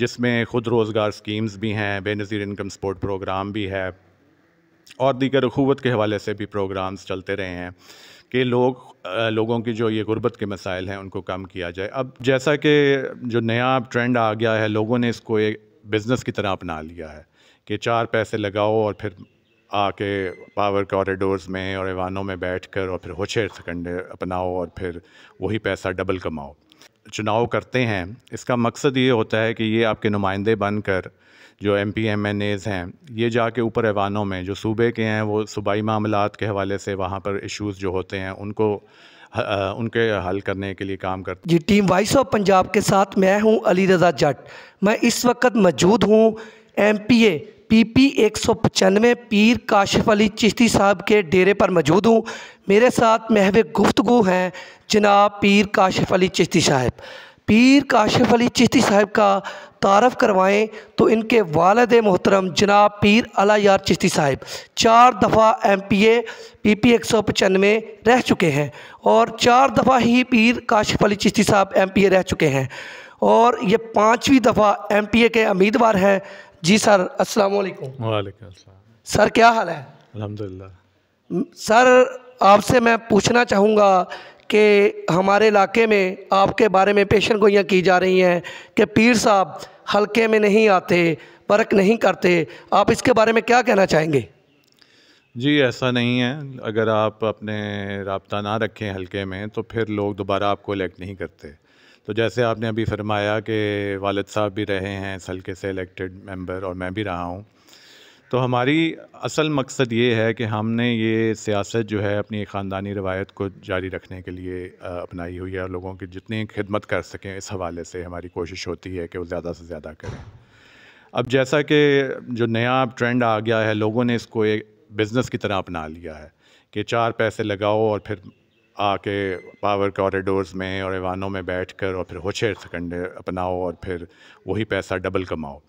जिसमें ख़ुद रोज़गार स्कीम्स भी हैं बेनज़ीर इनकम सपोर्ट प्रोग्राम भी है और दीगर अखूवत के हवाले से भी प्रोग्राम्स चलते रहे हैं कि लोग लोगों की जो ये गुर्बत के मसाइल हैं उनको कम किया जाए अब जैसा कि जो नया ट्रेंड आ गया है लोगों ने इसको एक बिज़नेस की तरह अपना लिया है कि चार पैसे लगाओ और फिर आके पावर कॉरिडोर्स में और ईवानों में बैठ कर और फिर होशे सकंडे अपनाओ और फिर वही पैसा डबल कमाओ चुनाव करते हैं इसका मकसद ये होता है कि ये आपके नुमाइंदे बनकर जो M P M N As हैं ये जाके ऊपर ऐवानों में जो सूबे के हैं वो सूबाई मामला के हवाले से वहाँ पर इशूज़ जो होते हैं उनको आ, उनके हल करने के लिए काम करते G team voice of Punjab के साथ मैं हूँ अली रजा जट मैं इस वक्त मौजूद हूँ M P A P P एक सौ पचानवे पीर काशिफ अली चिश्ती साहब के डेरे पर मौजूद हूँ मेरे साथ महव गुफ्तगु हैं जनाब पीर काशिफ अली चिश्ती साहब पीर काशिफ अली चिश्ती साहब का तारफ़ करवाएं तो इनके वालद मोहतरम जनाब पीर अला यार चिश्ती साहब चार दफ़ा M P A P P एक सौ पचानवे रह चुके हैं और चार दफ़ा ही पीर काशिफ अली चिश्ती साहब एम पी ए रह चुके हैं और ये पाँचवीं दफ़ा एम पी ए के उम्मीदवार हैं जी सर असल सर क्या हाल है अलहमदिल्ला सर आपसे मैं पूछना चाहूँगा कि हमारे इलाके में आपके बारे में पेशन गोइयाँ की जा रही हैं कि पीर साहब हल्के में नहीं आते वर्क नहीं करते आप इसके बारे में क्या कहना चाहेंगे जी ऐसा नहीं है अगर आप अपने रबता ना रखें हल्के में तो फिर लोग दोबारा आपको इलेक्ट नहीं करते तो जैसे आपने अभी फरमाया कि वालद साहब भी रहे हैं इस हल्के से इलेक्टेड मेंबर और मैं भी रहा हूँ तो हमारी असल मकसद ये है कि हमने ये सियासत जो है अपनी ख़ानदानी रवायत को जारी रखने के लिए अपनाई हुई है और लोगों की जितनी खिदमत कर सकें इस हवाले से हमारी कोशिश होती है कि वो ज़्यादा से ज़्यादा करें अब जैसा कि जो नया ट्रेंड आ गया है लोगों ने इसको एक बिज़नेस की तरह अपना लिया है कि चार पैसे लगाओ और फिर आके पावर कॉरिडोर्स में और ऐवानों में बैठकर और फिर होशे सकंडे अपनाओ और फिर वही पैसा डबल कमाओ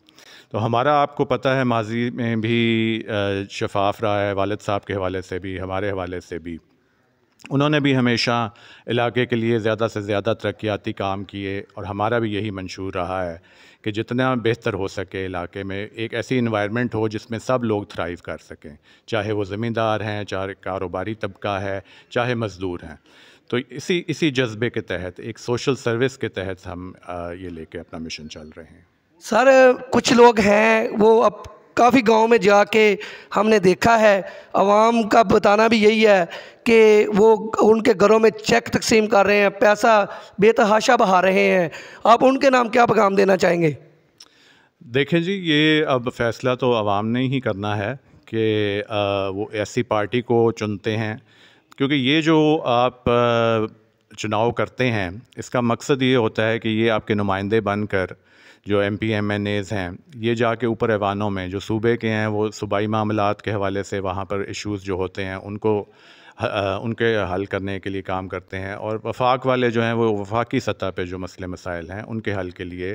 तो हमारा आपको पता है माजी में भी शफाफ रहा है वालद साहब के हवाले से भी हमारे हवाले से भी उन्होंने भी हमेशा इलाके के लिए ज़्यादा से ज़्यादा तरक्याती काम किए और हमारा भी यही मंशूर रहा है कि जितना बेहतर हो सके इलाके में एक ऐसी इन्वायरमेंट हो जिसमें सब लोग थ्राइव कर सकें चाहे वो ज़मींदार हैं चाहे कारोबारी तबका है चाहे मज़दूर हैं तो इसी इसी जज्बे के तहत एक सोशल सर्विस के तहत हम ये लेके अपना मिशन चल रहे हैं सर कुछ लोग हैं वो अब काफ़ी गांव में जाके हमने देखा है आवाम का बताना भी यही है कि वो उनके घरों में चेक तकसीम कर रहे हैं पैसा बेतहाशा बहा रहे हैं आप उनके नाम क्या पैगाम देना चाहेंगे देखें जी ये अब फैसला तो आवाम ने ही करना है कि वो ऐसी पार्टी को चुनते हैं क्योंकि ये जो आप चुनाव करते हैं इसका मकसद ये होता है कि ये आपके नुमाइंदे बनकर जो M P M N As हैं ये जाके ऊपर ऐवानों में जो सूबे के हैं वो सूबाई मामलों के हवाले से वहाँ पर इशूज़ जो होते हैं उनको उनके हल करने के लिए काम करते हैं और वफाक वाले जो हैं वो वफाकी सतह पे जो मसले मसाइल हैं उनके हल के लिए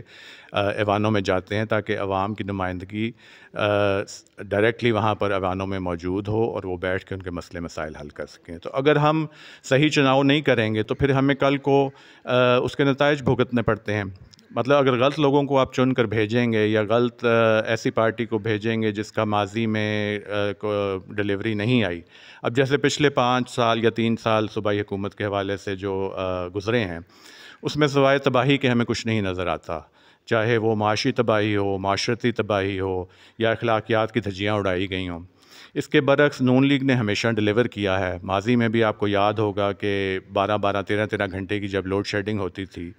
ऐवानों में जाते हैं ताकि अवाम की नुमाइंदगी डायरेक्टली वहाँ पर अवानों में मौजूद हो और वो बैठ के उनके मसले मसाइल हल कर सकें तो अगर हम सही चुनाव नहीं करेंगे तो फिर हमें कल को उसके नतज भुगतने पड़ते हैं मतलब अगर गलत लोगों को आप चुन कर भेजेंगे या गलत ऐसी पार्टी को भेजेंगे जिसका माजी में डिलीवरी नहीं आई अब जैसे पिछले पाँच साल या तीन साल सूबाई हुकूमत के हवाले से जो गुज़रे हैं उसमें सवाए तबाही के हमें कुछ नहीं नज़र आता चाहे वो माशी तबाही हो माशरती तबाही हो या अखलाकियात की धज्जियाँ उड़ाई गई हों इसके बरक्स नून लीग ने हमेशा डिलीवर किया है माजी में भी आपको याद होगा कि बारह बारह तेरह तेरह घंटे की जब लोड शेडिंग होती थी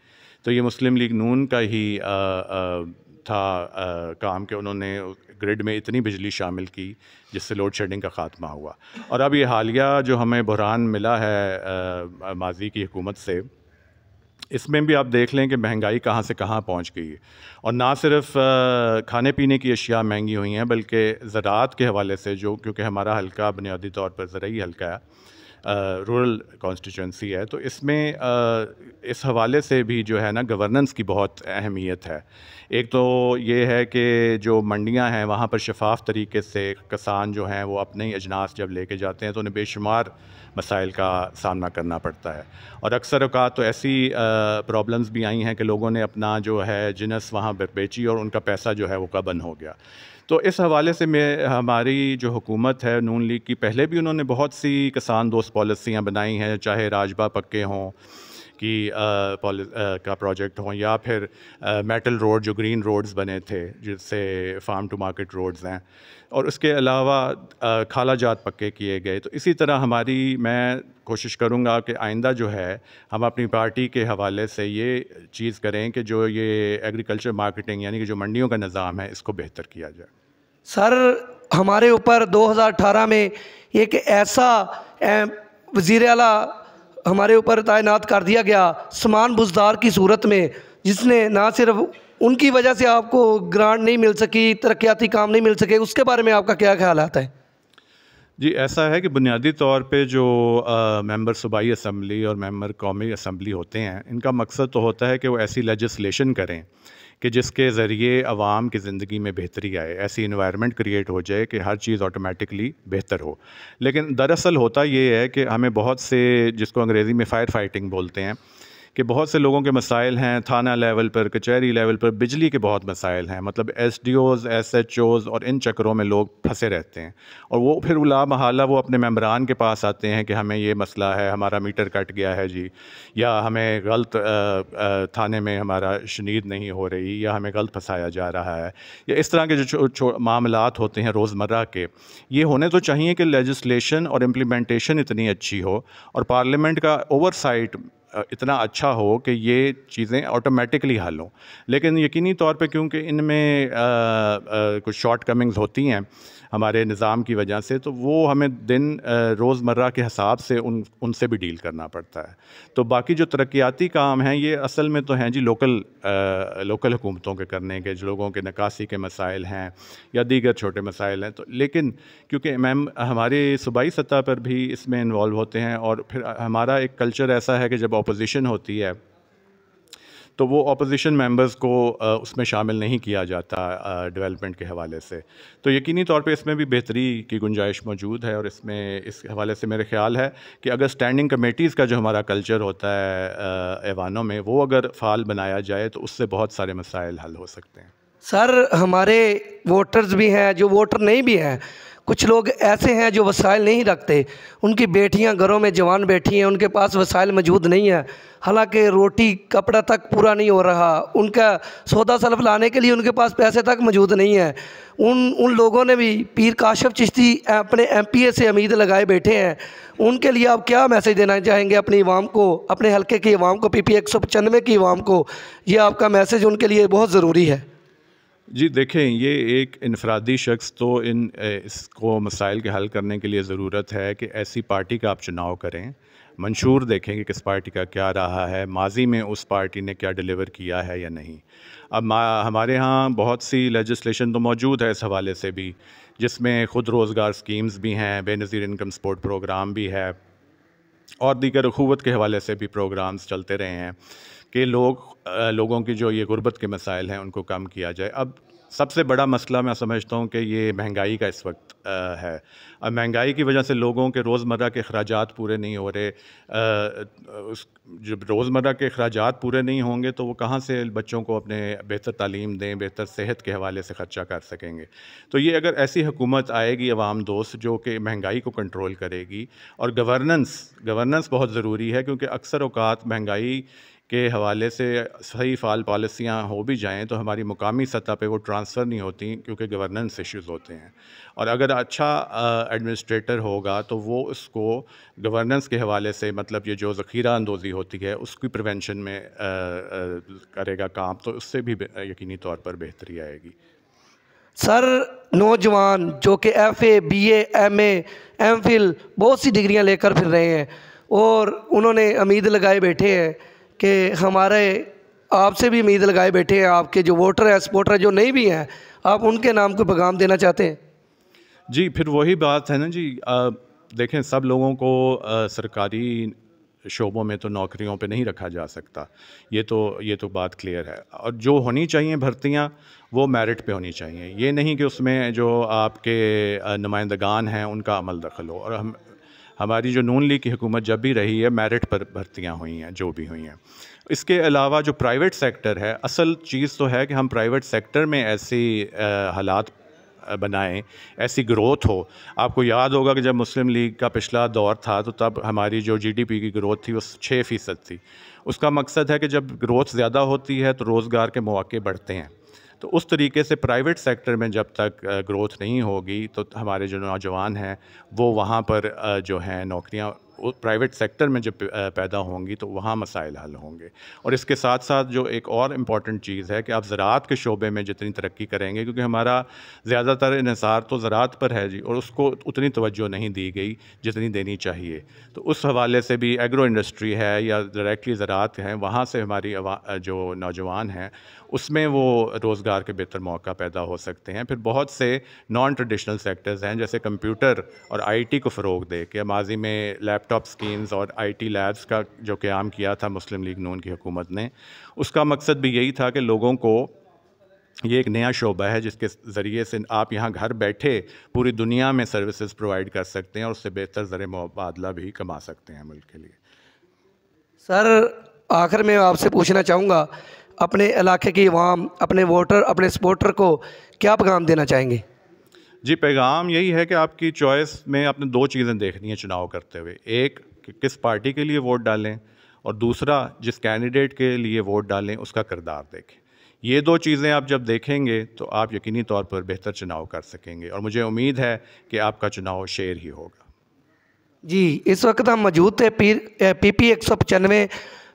तो ये मुस्लिम लीग नून का ही आ, आ, था आ, काम कि उन्होंने ग्रिड में इतनी बिजली शामिल की जिससे लोड शेडिंग का ख़ात्मा हुआ और अब ये हालिया जो हमें बहरान मिला है माजी की हुकूमत से इसमें भी आप देख लें कि महंगाई कहाँ से कहाँ पहुँच गई है और ना सिर्फ खाने पीने की अशिया महंगी हुई हैं बल्कि ज़रात के हवाले से जो क्योंकि हमारा हल्का बुनियादी तौर पर ज़रूरी हल्का है रूरल कॉन्स्टिट्यूंसी है तो इसमें इस हवाले से भी जो है ना गवर्नेंस की बहुत अहमियत है एक तो ये है कि जो मंडियां हैं वहाँ पर शफाफ तरीके से किसान जो हैं वो अपने ही अजनास जब लेके जाते हैं तो उन्हें बेशुमार मसाइल का सामना करना पड़ता है और अक्सर अवकात तो ऐसी प्रॉब्लम्स भी आई हैं कि लोगों ने अपना जो है जिनस वहाँ बेची और उनका पैसा जो है वो कबन हो गया तो इस हवाले से मैं हमारी जो हुकूमत है नून लीग की पहले भी उन्होंने बहुत सी किसान दोस्त पॉलिसियाँ बनाई हैं चाहे राजबा पक्के हों की आ, पॉलि आ, का प्रोजेक्ट हों या फिर आ, मेटल रोड जो ग्रीन रोड्स बने थे जिससे फार्म टू मार्केट रोड्स हैं और उसके अलावा खाला जात पक्के किए गए तो इसी तरह हमारी मैं कोशिश करूंगा कि आइंदा जो है हम अपनी पार्टी के हवाले से ये चीज़ करें कि जो ये एग्रीकल्चर मार्केटिंग यानी कि जो मंडियों का निज़ाम है इसको बेहतर किया जाए सर हमारे ऊपर 2018 में एक ऐसा वज़ी अला हमारे ऊपर तैनात कर दिया गया समान बुजदार की सूरत में जिसने ना सिर्फ उनकी वजह से आपको ग्रांट नहीं मिल सकी तरक्याती काम नहीं मिल सके उसके बारे में आपका क्या ख्याल आता है जी ऐसा है कि बुनियादी तौर पे जो मेंबर सूबाई असम्बली और मेंबर कौमी असम्बली होते हैं इनका मकसद तो होता है कि वो ऐसी लेजिस्लेशन करें कि जिसके ज़रिए आवाम की ज़िंदगी में बेहतरी आए ऐसी इन्वायरमेंट क्रिएट हो जाए कि हर चीज़ ऑटोमेटिकली बेहतर हो लेकिन दरअसल होता ये है कि हमें बहुत से जिसको अंग्रेज़ी में फ़ायर फाइटिंग बोलते हैं कि बहुत से लोगों के मसाइल हैं थाना लेवल पर कचहरी लेवल पर बिजली के बहुत मसाइल हैं मतलब S D Os S H Os और इन चक्करों में लोग फंसे रहते हैं और वो फिर उला महला वो अपने मेम्बरान के पास आते हैं कि हमें ये मसला है हमारा मीटर कट गया है जी या हमें गलत थाने में हमारा शनीद नहीं हो रही या हमें गलत फंसाया जा रहा है या इस तरह के जो मामला होते हैं रोज़मर्रा के ये होने तो चाहिए कि लेजिस्लेशन और इम्प्लीमेंटेशन इतनी अच्छी हो और पार्लियामेंट का ओवरसाइट इतना अच्छा हो कि ये चीज़ें ऑटोमेटिकली हल हों लेकिन यकीनी तौर पे क्योंकि इनमें कुछ शॉर्ट कमिंग्स होती हैं हमारे निज़ाम की वजह से तो वो हमें दिन रोज़मर्रा के हिसाब से उन उनसे भी डील करना पड़ता है तो बाकी जो तरक्याती काम हैं ये असल में तो हैं जी लोकल आ, लोकल हुकूमतों के करने के जो लोगों के निकासी के मसाइल हैं या दीगर छोटे मसाइल हैं तो लेकिन क्योंकि मैम हमारे सूबाई सतह पर भी इसमें इन्वॉल्व होते हैं और फिर हमारा एक कल्चर ऐसा है कि जब अपोजिशन होती है तो वो अपोजिशन मेंबर्स को उसमें शामिल नहीं किया जाता डेवलपमेंट के हवाले से तो यकीनी तौर पे इसमें भी बेहतरी की गुंजाइश मौजूद है और इसमें इस हवाले से मेरे ख्याल है कि अगर स्टैंडिंग कमेटीज़ का जो हमारा कल्चर होता है ऐवानों में वो अगर फ़ाल बनाया जाए तो उससे बहुत सारे मसाइल हल हो सकते हैं सर हमारे वोटर्स भी हैं जो वोटर नहीं भी हैं कुछ लोग ऐसे हैं जो वसाइल नहीं रखते उनकी बेटियां घरों में जवान बैठी हैं उनके पास वसाइल मौजूद नहीं है हालांकि रोटी कपड़ा तक पूरा नहीं हो रहा उनका सौदा सलफ लाने के लिए उनके पास पैसे तक मौजूद नहीं है उन उन लोगों ने भी पीर काशफ चिश्ती अपने एम से उम्मीद लगाए बैठे हैं उनके लिए आप क्या मैसेज देना चाहेंगे अपनी इवाम को अपने हल्के की इवाम को पी पी एक सौ पचानवे की इवाम को ये आपका मैसेज उनके लिए बहुत ज़रूरी है जी देखें ये एक इनफरादी शख्स तो इन इसको मसाइल के हल करने के लिए ज़रूरत है कि ऐसी पार्टी का आप चुनाव करें मंशूर देखें कि किस पार्टी का क्या रहा है माजी में उस पार्टी ने क्या डिलीवर किया है या नहीं अब हमारे यहाँ बहुत सी लेजिस्लेशन तो मौजूद है इस हवाले से भी जिसमें ख़ुद रोज़गार स्कीम्स भी हैं बेनज़ीर इनकम सपोर्ट प्रोग्राम भी है और दीगर अखूत के हवाले से भी प्रोग्राम्स चलते रहे हैं कि लोग लोगों की जो ये गुर्बत के मसाइल हैं उनको कम किया जाए अब सबसे बड़ा मसला मैं समझता हूँ कि ये महंगाई का इस वक्त आ, है अब महंगाई की वजह से लोगों के रोज़मर्रा के अखराज पूरे नहीं हो रहे आ, उस जब रोज़मर्रा के अखराज पूरे नहीं होंगे तो वो कहाँ से बच्चों को अपने बेहतर तालीम दें बेहतर सेहत के हवाले से ख़र्चा कर सकेंगे तो ये अगर ऐसी हुकूमत आएगी अवाम दोस्त जो कि महंगाई को कंट्रोल करेगी और गवर्नेंस गवर्नेंस बहुत ज़रूरी है क्योंकि अक्सर अवकात महंगाई के हवाले से सही फ़ाल पॉलिसियाँ हो भी जाएँ तो हमारी मुकामी सतह पर वो ट्रांसफ़र नहीं होती क्योंकि गवर्नेंस इश्यूज होते हैं और अगर अच्छा एडमिनिस्ट्रेटर होगा तो वो उसको गवर्नेंस के हवाले से मतलब ये जो ज़ख़ीरा अंदोज़ी होती है उसकी प्रिवेंशन में आ, आ, करेगा काम तो उससे भी यकीनी तौर पर बेहतरी आएगी सर नौजवान जो कि F A B M A M Phil बहुत सी डिग्रियाँ लेकर फिर रहे हैं और उन्होंने उम्मीद लगाए बैठे हैं कि हमारे आपसे भी उम्मीद लगाए बैठे हैं आपके जो वोटर हैं सपोर्टर जो नहीं भी हैं आप उनके नाम को पैगाम देना चाहते हैं जी फिर वही बात है ना जी आ, देखें सब लोगों को आ, सरकारी शोबों में तो नौकरियों पे नहीं रखा जा सकता ये तो ये तो बात क्लियर है और जो होनी चाहिए भर्तियाँ वो मेरिट पे होनी चाहिए ये नहीं कि उसमें जो आपके नुमाइंदगान हैं उनका अमल दखल हो और हम हमारी जो नून लीग की हुकूमत जब भी रही है मेरिट पर भर्तियाँ हुई हैं जो भी हुई हैं इसके अलावा जो प्राइवेट सेक्टर है असल चीज़ तो है कि हम प्राइवेट सेक्टर में ऐसी हालात बनाएं ऐसी ग्रोथ हो आपको याद होगा कि जब मुस्लिम लीग का पिछला दौर था तो तब हमारी जो जीडीपी की ग्रोथ थी वो छः फ़ीसद थी उसका मकसद है कि जब ग्रोथ ज़्यादा होती है तो रोज़गार के मौके बढ़ते हैं तो उस तरीके से प्राइवेट सेक्टर में जब तक ग्रोथ नहीं होगी तो हमारे जो नौजवान हैं वो वहाँ पर जो हैं नौकरियाँ प्राइवेट सेक्टर में जब पैदा होंगी तो वहाँ मसाइल हल होंगे और इसके साथ साथ जो एक और इम्पॉर्टेंट चीज़ है कि आप ज़रात के शोबे में जितनी तरक्की करेंगे क्योंकि हमारा ज़्यादातर इसार तो ज़रात पर है जी और उसको उतनी तवज्जो नहीं दी गई जितनी देनी चाहिए तो उस हवाले से भी एग्रो इंडस्ट्री है या डायरेक्टली ज़रात हैं वहाँ से हमारी जो नौजवान हैं उसमें वो रोज़गार के बेहतर मौका पैदा हो सकते हैं फिर बहुत से नॉन ट्रेडिशनल सेक्टर्स हैं जैसे कंप्यूटर और आईटी को फ़रोग दे के माजी में लैपटॉप लैपटॉप स्कीम्स और आईटी लैब्स का जो क्याम किया था मुस्लिम लीग नून की हुकूमत ने उसका मकसद भी यही था कि लोगों को ये एक नया शोबा है जिसके ज़रिए से आप यहाँ घर बैठे पूरी दुनिया में सर्विसेज प्रोवाइड कर सकते हैं और उससे बेहतर ज़र मुबादला भी कमा सकते हैं मुल्क के लिए सर आखिर में आपसे पूछना चाहूँगा अपने इलाके की वाम अपने वोटर अपने सपोर्टर को क्या पैगाम देना चाहेंगे जी पैगाम यही है कि आपकी चॉइस में आपने दो चीज़ें देखनी है चुनाव करते हुए एक कि किस पार्टी के लिए वोट डालें और दूसरा जिस कैंडिडेट के लिए वोट डालें उसका किरदार देखें ये दो चीज़ें आप जब देखेंगे तो आप यकीनी तौर पर बेहतर चुनाव कर सकेंगे और मुझे उम्मीद है कि आपका चुनाव शेर ही होगा जी इस वक्त हम मौजूद थे पीर पी पी एक सौ पचानवे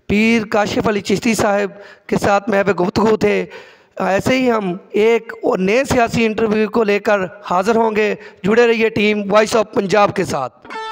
पीर काशिफ अली चिश्ती साहब के साथ मैं गुफ्तु थे ऐसे ही हम एक और नए सियासी इंटरव्यू को लेकर हाज़िर होंगे जुड़े रहिए टीम वॉइस ऑफ पंजाब के साथ